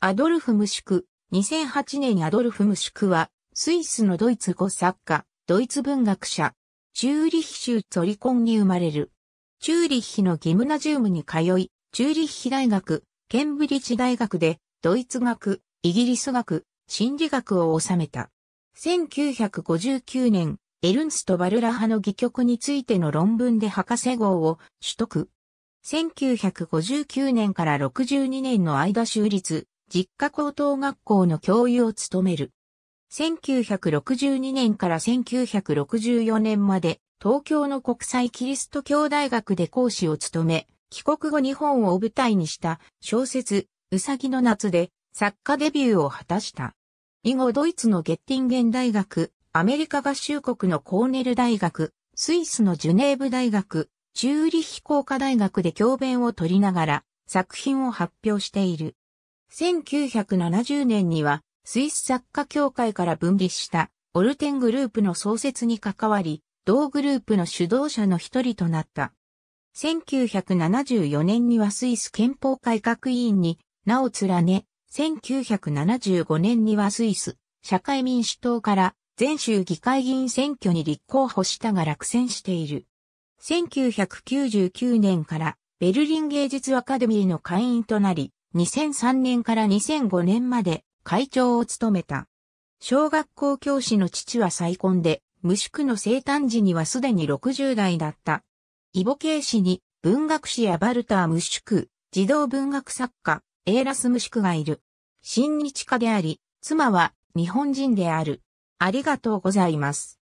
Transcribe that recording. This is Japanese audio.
アドルフ・ムシュク、2008年アドルフ・ムシュクは、スイスのドイツ語作家、ドイツ文学者、チューリッヒ州ツォリコンに生まれる。チューリッヒのギムナジウムに通い、チューリッヒ大学、ケンブリッジ大学で、ドイツ学、イギリス学、心理学を収めた。1959年、エルンスト・バルラ派の戯曲についての論文で博士号を取得。1959年から62年の間州立実家高等学校の教諭を務める。1962年から1964年まで東京の国際キリスト教大学で講師を務め、帰国後日本を舞台にした小説、うさぎの夏で作家デビューを果たした。以後ドイツのゲッティンゲン大学、アメリカ合衆国のコーネル大学、スイスのジュネーブ大学、チューリヒ工科大学で教鞭を取りながら作品を発表している。1970年には、スイス作家協会から分離したオルテングループの創設に関わり、同グループの主導者の一人となった。1974年にはスイス憲法改革委員に名を連ね、1975年にはスイス社会民主党から全州議会議員選挙に立候補したが落選している。1999年からベルリン芸術アカデミーの会員となり、2003年から2005年まで会長を務めた。小学校教師の父は再婚で、無宿の生誕時にはすでに60代だった。イボケイ氏に文学史やバルター無宿、児童文学作家、エーラス無宿がいる。親日家であり、妻は日本人である。ありがとうございます。